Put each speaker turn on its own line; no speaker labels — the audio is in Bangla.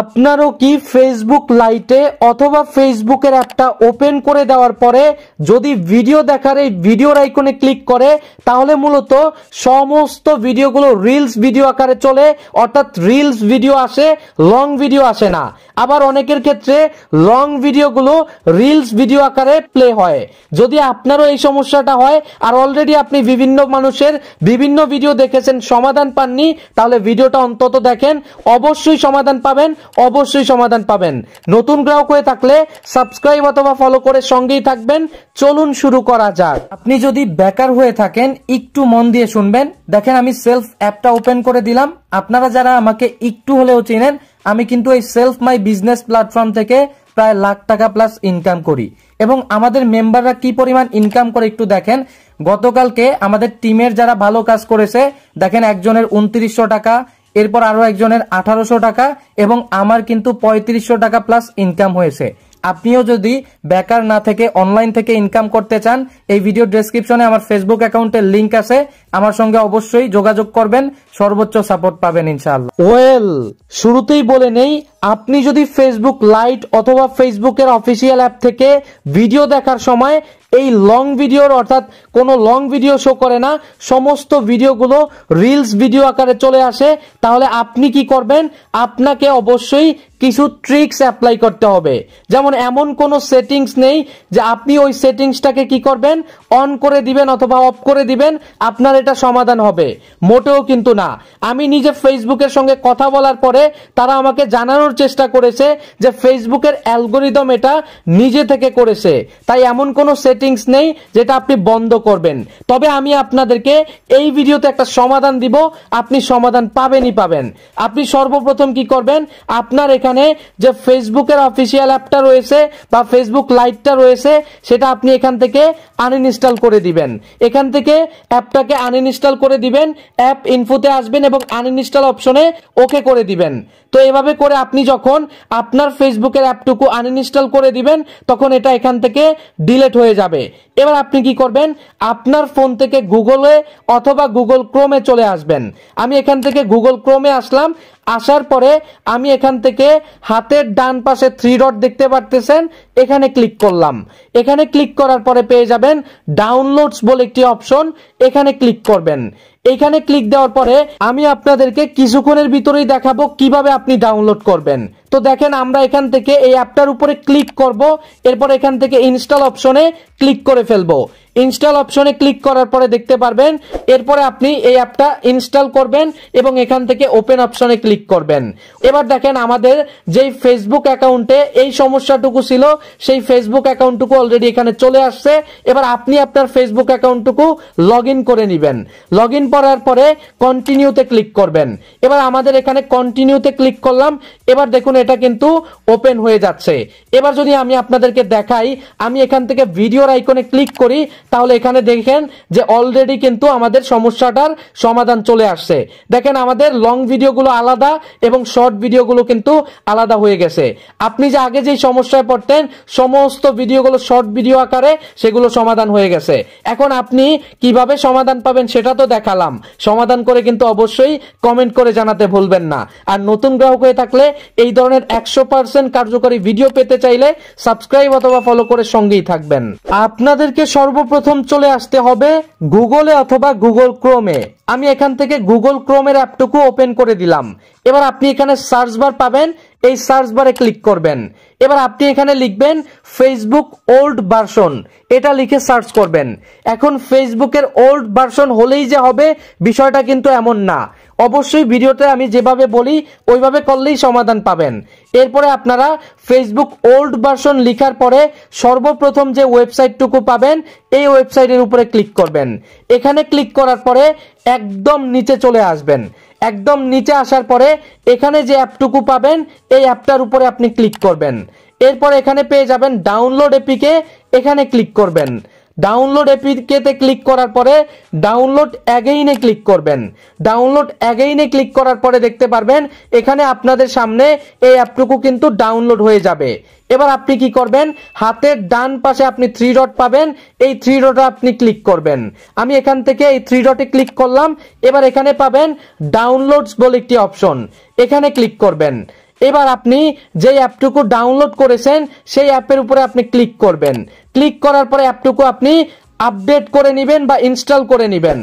আপনারও কি ফেসবুক লাইটে অথবা ফেসবুকের একটা ওপেন করে দেওয়ার পরে যদি ভিডিও দেখার এই ভিডিওর আইকনে ক্লিক করে তাহলে মূলত সমস্ত ভিডিওগুলো রিলস ভিডিও আকারে চলে অর্থাৎ রিলস ভিডিও আসে লং ভিডিও আসে না আবার অনেকের ক্ষেত্রে লং ভিডিওগুলো রিলস ভিডিও আকারে প্লে হয় যদি আপনারও এই সমস্যাটা হয় আর অলরেডি আপনি বিভিন্ন মানুষের বিভিন্ন ভিডিও দেখেছেন সমাধান পাননি তাহলে ভিডিওটা অন্তত দেখেন অবশ্যই সমাধান পাবেন করবেন অবশ্যই সমাধান পাবেন নতুন গ্রাহক হয়ে থাকলে সাবস্ক্রাইব অথবা ফলো করে সঙ্গেই থাকবেন চলুন শুরু করা যাক আপনি যদি বেকার হয়ে থাকেন একটু মন দিয়ে শুনবেন দেখেন আমি সেলফ অ্যাপটা ওপেন করে দিলাম আপনারা যারা আমাকে একটু হলেও চেনেন আমি কিন্তু এই সেলফ মাই বিজনেস প্ল্যাটফর্ম থেকে প্রায় লাখ টাকা প্লাস ইনকাম করি এবং আমাদের মেম্বাররা কি পরিমাণ ইনকাম করে একটু দেখেন গতকালকে আমাদের টিমের যারা ভালো কাজ করেছে দেখেন একজনের উনত্রিশশো টাকা এরপর আরো একজনের আঠারোশো টাকা এবং আমার কিন্তু পঁয়ত্রিশশো টাকা প্লাস ইনকাম হয়েছে আপনিও যদি বেকার না থেকে অনলাইন থেকে ইনকাম করতে চান এই ভিডিও ডেসক্রিপশনে আমার ফেসবুক অ্যাকাউন্টের লিংক আছে আমার সঙ্গে অবশ্যই যোগাযোগ করবেন সর্বোচ্চ সাপোর্ট পাবেন ইনশাআল্লাহ ওয়েল শুরুতেই বলে নেই আপনি যদি ফেসবুক লাইট অথবা ফেসবুকের অফিসিয়াল অ্যাপ থেকে ভিডিও দেখার সময় এই লং ভিডিওর অর্থাৎ কোনো লং ভিডিও শো করে না সমস্ত ভিডিওগুলো রিলস ভিডিও আকারে চলে আসে তাহলে আপনি কি করবেন আপনাকে অবশ্যই কিছু ট্রিক্স অ্যাপ্লাই করতে হবে যেমন এমন কোনো সেটিংস নেই যে আপনি ওই সেটিংসটাকে কি করবেন অন করে দিবেন অথবা অফ করে দিবেন আপনার এটা সমাধান হবে মোটেও কিন্তু না আমি নিজে ফেসবুকের সঙ্গে কথা বলার পরে তারা আমাকে জানানোর চেষ্টা করেছে যে ফেসবুকের অ্যালগোরিদম এটা নিজে থেকে করেছে তাই এমন কোনো সেটিং সেটিংস নেই যেটা আপনি বন্ধ করবেন তবে আমি আপনাদেরকে এই ভিডিওতে একটা সমাধান দিব আপনি সমাধান পাবেনই পাবেন আপনি সর্বপ্রথম কি করবেন আপনার এখানে যে ফেসবুকের অফিসিয়াল অ্যাপটা রয়েছে বা ফেসবুক লাইটটা রয়েছে সেটা আপনি এখান থেকে আনইনস্টল করে দিবেন এখান থেকে অ্যাপটাকে আনইনস্টল করে দিবেন অ্যাপ ইনফোতে আসবেন এবং আনইনস্টল অপশনে ওকে করে দিবেন তো এভাবে করে আপনি যখন আপনার ফেসবুকের অ্যাপটুকু আনইনস্টল করে দিবেন তখন এটা এখান থেকে ডিলেট হয়ে যাবে যাবে এবার আপনি কি করবেন আপনার ফোন থেকে গুগলে অথবা গুগল ক্রোমে চলে আসবেন আমি এখান থেকে গুগল ক্রোমে আসলাম আসার পরে আমি এখান থেকে হাতের ডান পাশে থ্রি ডট দেখতে পারতেছেন এখানে ক্লিক করলাম এখানে ক্লিক করার পরে পেয়ে যাবেন ডাউনলোডস বলে একটি অপশন এখানে ক্লিক করবেন এখানে ক্লিক দেওয়ার পরে আমি আপনাদেরকে কিছুক্ষণের ভিতরেই দেখাবো কিভাবে আপনি ডাউনলোড করবেন তো দেখেন আমরা এখান থেকে এই অ্যাপটার উপরে ক্লিক করব এরপর এখান থেকে ইনস্টল অপশনে ক্লিক করে ফেলবো ইনস্টল অপশনে ক্লিক করার পরে দেখতে পারবেন এরপরে আপনি এই অ্যাপটা ইনস্টল করবেন এবং এখান থেকে ওপেন অপশনে ক্লিক করবেন এবার দেখেন আমাদের যেই ফেসবুক অ্যাকাউন্টে এই সমস্যাটুকু ছিল সেই ফেসবুক অ্যাকাউন্টটুকু অলরেডি এখানে চলে আসছে এবার আপনি আপনার ফেসবুক অ্যাকাউন্টটুকু লগ করে নেবেন লগ করার পরে কন্টিনিউতে ক্লিক করবেন এবার আমাদের এখানে কন্টিনিউতে ক্লিক করলাম এবার দেখুন এটা কিন্তু ওপেন হয়ে যাচ্ছে এবার যদি আমি আপনাদেরকে দেখাই আমি এখান থেকে ভিডিওর আইকনে ক্লিক করি তাহলে এখানে দেখেন যে অলরেডি কিন্তু আমাদের সমস্যাটার সমাধান চলে আসছে দেখেন আমাদের লং ভিডিওগুলো আলাদা এবং শর্ট ভিডিওগুলো কিন্তু আলাদা হয়ে গেছে আপনি যে আগে যেই সমস্যায় পড়তেন সমস্ত ভিডিওগুলো শর্ট ভিডিও আকারে সেগুলো সমাধান হয়ে গেছে এখন আপনি কিভাবে সমাধান পাবেন সেটা তো দেখালাম সমাধান করে কিন্তু অবশ্যই কমেন্ট করে জানাতে ভুলবেন না আর নতুন গ্রাহক হয়ে থাকলে এই ধরনের একশো পার্সেন্ট কার্যকরী ভিডিও পেতে চাইলে সাবস্ক্রাইব অথবা ফলো করে সঙ্গেই থাকবেন আপনাদেরকে সর্বপ্রথম প্রথম চলে আসতে হবে গুগলে অথবা গুগল ক্রোমে আমি এখান থেকে গুগল ক্রোমের অ্যাপটুকু ওপেন করে দিলাম এবার আপনি এখানে সার্চ বার পাবেন এই সার্চ বারে ক্লিক করবেন এবার আপনি এখানে লিখবেন ফেসবুক ওল্ড ভার্সন এটা লিখে সার্চ করবেন এখন ফেসবুকের ওল্ড ভার্সন হলেই যে হবে বিষয়টা কিন্তু এমন না অবশ্যই ভিডিওতে আমি যেভাবে বলি ওইভাবে করলেই সমাধান পাবেন এরপরে আপনারা ফেসবুক ওল্ড ভার্সন লিখার পরে সর্বপ্রথম যে ওয়েবসাইটটুকু পাবেন এই ওয়েবসাইটের উপরে ক্লিক করবেন এখানে ক্লিক করার পরে একদম নিচে চলে আসবেন একদম নিচে আসার পরে এখানে যে অ্যাপটুকু পাবেন এই অ্যাপটার উপরে আপনি ক্লিক করবেন এরপর এখানে পেয়ে যাবেন ডাউনলোড এপিকে এখানে ক্লিক করবেন ডাউনলোড এপিকেতে ক্লিক করার পরে ডাউনলোড অ্যাগেইনে ক্লিক করবেন ডাউনলোড অ্যাগেইনে ক্লিক করার পরে দেখতে পারবেন এখানে আপনাদের সামনে এই অ্যাপটুকু কিন্তু ডাউনলোড হয়ে যাবে এবার আপনি কি করবেন হাতের ডান পাশে আপনি থ্রি ডট পাবেন এই থ্রি ডটে আপনি ক্লিক করবেন আমি এখান থেকে এই থ্রি ডটে ক্লিক করলাম এবার এখানে পাবেন ডাউনলোডস বলে একটি অপশন এখানে ক্লিক করবেন এবার আপনি যে অ্যাপটুকু ডাউনলোড করেছেন সেই অ্যাপের উপরে আপনি ক্লিক করবেন ক্লিক করার পরে অ্যাপটুকু আপনি আপডেট করে নেবেন বা ইনস্টল করে নেবেন